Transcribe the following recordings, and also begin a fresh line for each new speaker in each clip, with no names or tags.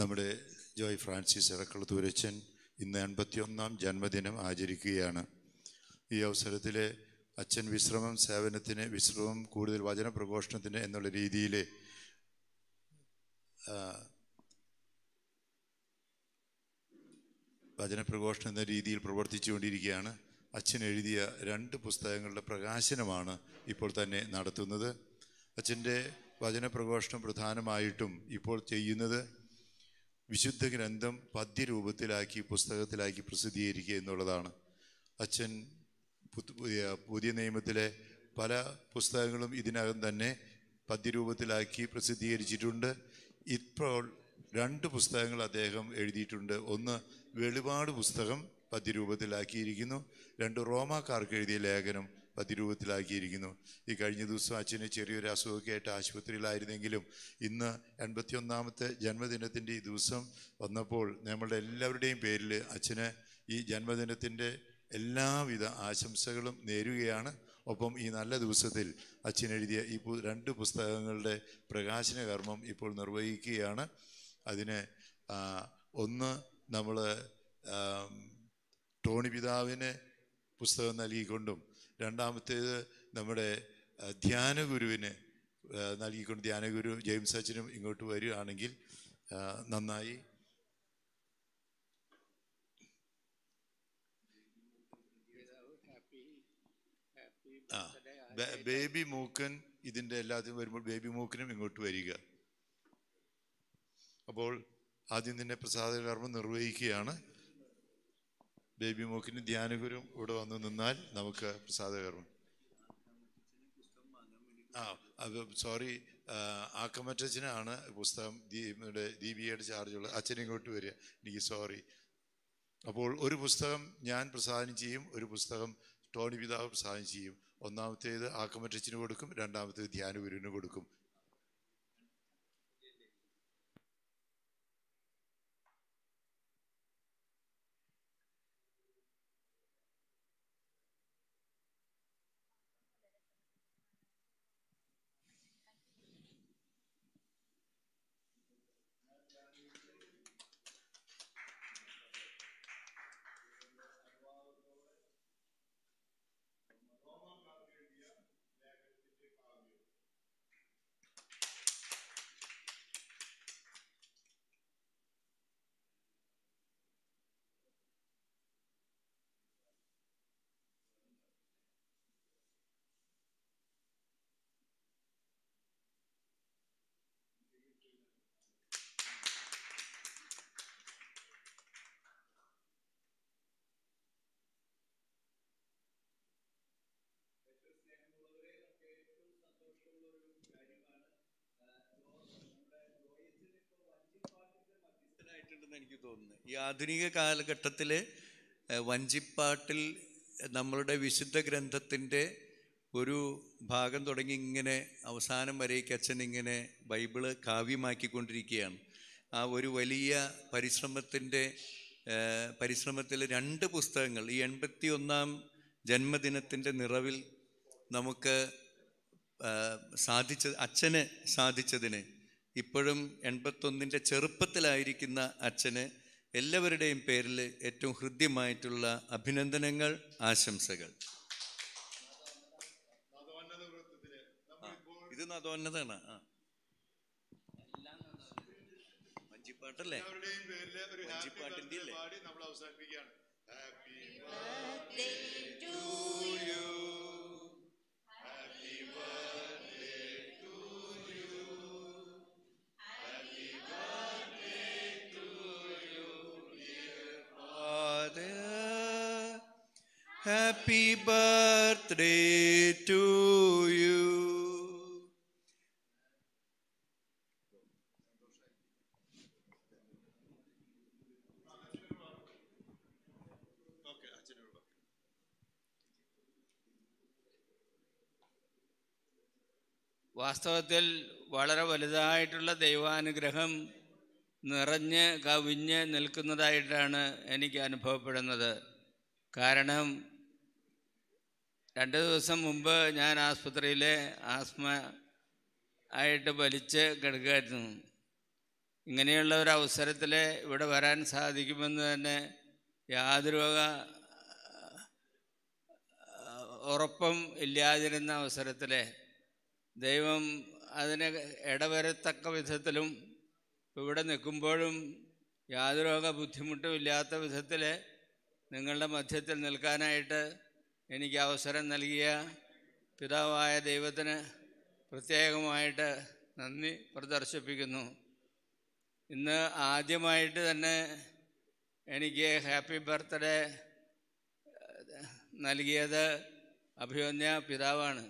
നമ്മുടെ ജോയ് ഫ്രാൻസിസ് ഇറക്കളത്തൂരച്ചൻ ഇന്ന് എൺപത്തിയൊന്നാം ജന്മദിനം ആചരിക്കുകയാണ് ഈ അവസരത്തിൽ അച്ഛൻ വിശ്രമം സേവനത്തിന് വിശ്രമം കൂടുതൽ വചന പ്രഘോഷണത്തിന് എന്നുള്ള രീതിയിൽ വചന എന്ന രീതിയിൽ പ്രവർത്തിച്ചുകൊണ്ടിരിക്കുകയാണ് അച്ഛൻ എഴുതിയ രണ്ട് പുസ്തകങ്ങളുടെ പ്രകാശനമാണ് ഇപ്പോൾ തന്നെ നടത്തുന്നത് അച്ഛൻ്റെ വചന പ്രഘോഷണം പ്രധാനമായിട്ടും ഇപ്പോൾ ചെയ്യുന്നത് വിശുദ്ധ ഗ്രന്ഥം പദ്യരൂപത്തിലാക്കി പുസ്തകത്തിലാക്കി പ്രസിദ്ധീകരിക്കുക എന്നുള്ളതാണ് അച്ഛൻ പുതിയ പുതിയ നിയമത്തിലെ പല പുസ്തകങ്ങളും ഇതിനകം തന്നെ പദ്യരൂപത്തിലാക്കി പ്രസിദ്ധീകരിച്ചിട്ടുണ്ട് ഇപ്പോൾ രണ്ട് പുസ്തകങ്ങൾ അദ്ദേഹം എഴുതിയിട്ടുണ്ട് ഒന്ന് വെളിപാട് പുസ്തകം പദ്യരൂപത്തിലാക്കിയിരിക്കുന്നു രണ്ട് റോമാക്കാർക്ക് എഴുതിയ ലേഖനം പതിരൂപത്തിലാക്കിയിരിക്കുന്നു ഈ കഴിഞ്ഞ ദിവസം അച്ഛന് ചെറിയൊരു അസുഖമൊക്കെ ആയിട്ട് ആശുപത്രിയിലായിരുന്നെങ്കിലും ഇന്ന് എൺപത്തിയൊന്നാമത്തെ ജന്മദിനത്തിൻ്റെ ഈ ദിവസം വന്നപ്പോൾ നമ്മളുടെ എല്ലാവരുടെയും പേരിൽ അച്ഛന് ഈ ജന്മദിനത്തിൻ്റെ എല്ലാവിധ ആശംസകളും നേരുകയാണ് ഒപ്പം ഈ നല്ല ദിവസത്തിൽ അച്ഛൻ എഴുതിയ ഈ രണ്ട് പുസ്തകങ്ങളുടെ പ്രകാശന കർമ്മം ഇപ്പോൾ നിർവഹിക്കുകയാണ് അതിന് ഒന്ന് നമ്മൾ ടോണി പിതാവിന് പുസ്തകം നൽകിക്കൊണ്ടും രണ്ടാമത്തേത് നമ്മുടെ ധ്യാന ഗുരുവിന് നൽകിക്കൊണ്ട് ധ്യാനഗുരു ജെയിംസ് അച്ഛനും ഇങ്ങോട്ട് വരികയാണെങ്കിൽ നന്നായി ആ ബേബി മൂക്കൻ ഇതിൻ്റെ എല്ലാത്തിനും വരുമ്പോൾ ബേബി മൂക്കനും ഇങ്ങോട്ട് വരിക അപ്പോൾ ആദ്യം തന്നെ പ്രസാദകർമ്മം നിർവഹിക്കുകയാണ് ബേബി മോക്കിനും ധ്യാനഗുരും ഇവിടെ വന്ന് നിന്നാൽ നമുക്ക് പ്രസാദകർമ്മം ആ അത് സോറി ആക്കമറ്റച്ചനാണ് പുസ്തകം ദീപികയുടെ ചാർജുള്ള അച്ഛൻ ഇങ്ങോട്ട് വരിക എനിക്ക് സോറി അപ്പോൾ ഒരു പുസ്തകം ഞാൻ പ്രസാദനം ചെയ്യും ഒരു പുസ്തകം ടോണി പിതാവ് പ്രസാദനം ചെയ്യും ഒന്നാമത്തേത് ആക്കമറ്റച്ചിന് കൊടുക്കും രണ്ടാമത്തേത് ധ്യാനഗുരുവിന് കൊടുക്കും
മാറിയിട്ടുണ്ടെന്ന് എനിക്ക് തോന്നുന്നു ഈ ആധുനിക കാലഘട്ടത്തിൽ വഞ്ചിപ്പാട്ടിൽ നമ്മളുടെ വിശുദ്ധ ഗ്രന്ഥത്തിൻ്റെ ഒരു ഭാഗം തുടങ്ങി ഇങ്ങനെ അവസാനം വരേക്ക് അച്ഛൻ ഇങ്ങനെ ബൈബിള് കാവ്യമാക്കിക്കൊണ്ടിരിക്കുകയാണ് ആ ഒരു വലിയ പരിശ്രമത്തിൻ്റെ പരിശ്രമത്തിൽ രണ്ട് പുസ്തകങ്ങൾ ഈ എൺപത്തി ഒന്നാം ജന്മദിനത്തിൻ്റെ നിറവിൽ നമുക്ക് സാധിച്ച അച്ഛന് സാധിച്ചതിന് ഇപ്പോഴും എൺപത്തൊന്നിൻ്റെ ചെറുപ്പത്തിലായിരിക്കുന്ന അച്ഛന് എല്ലാവരുടെയും പേരിൽ ഏറ്റവും ഹൃദ്യമായിട്ടുള്ള അഭിനന്ദനങ്ങൾ ആശംസകൾ ഇത് നദോന്നതാണ് ആ മഞ്ചിപ്പാട്ടല്ലേ
മഞ്ചിപ്പാട്ടിൻ്റെ അല്ലേ നമ്മൾ അവസാനിപ്പിക്കുകയാണ് happy
birthday to
Happy birthday to you.
വാസ്തവത്തിൽ വളരെ വലുതായിട്ടുള്ള ദൈവാനുഗ്രഹം നിറഞ്ഞ് കവിഞ്ഞ് നിൽക്കുന്നതായിട്ടാണ് എനിക്ക് അനുഭവപ്പെടുന്നത് കാരണം രണ്ട് ദിവസം മുമ്പ് ഞാൻ ആസ്പത്രിയിൽ ആസ്മ ആയിട്ട് വലിച്ച് കിടക്കുമായിരുന്നു ഇങ്ങനെയുള്ള ഒരു അവസരത്തിൽ ഇവിടെ വരാൻ സാധിക്കുമെന്ന് തന്നെ യാതൊരു വക ഉറപ്പം ഇല്ലാതിരുന്ന അവസരത്തിൽ ദൈവം അതിന് ഇടവരത്തക്ക വിധത്തിലും ഇവിടെ നിൽക്കുമ്പോഴും യാതൊരു വക ബുദ്ധിമുട്ടും ഇല്ലാത്ത വിധത്തിൽ നിങ്ങളുടെ മധ്യത്തിൽ നിൽക്കാനായിട്ട് എനിക്ക് അവസരം നൽകിയ പിതാവായ ദൈവത്തിന് പ്രത്യേകമായിട്ട് നന്ദി പ്രദർശിപ്പിക്കുന്നു ഇന്ന് ആദ്യമായിട്ട് തന്നെ എനിക്ക് ഹാപ്പി ബർത്ത്ഡേ നൽകിയത് അഭിമന്യ പിതാവാണ്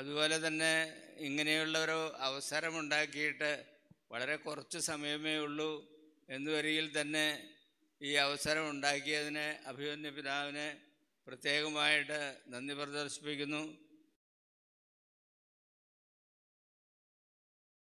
അതുപോലെ തന്നെ ഇങ്ങനെയുള്ളൊരു അവസരമുണ്ടാക്കിയിട്ട് വളരെ കുറച്ച് സമയമേ ഉള്ളൂ എന്നുവരികിൽ തന്നെ ഈ അവസരം ഉണ്ടാക്കിയതിന് അഭിമന്യ പിതാവിനെ പ്രത്യേകമായിട്ട് നന്ദി പ്രദർശിപ്പിക്കുന്നു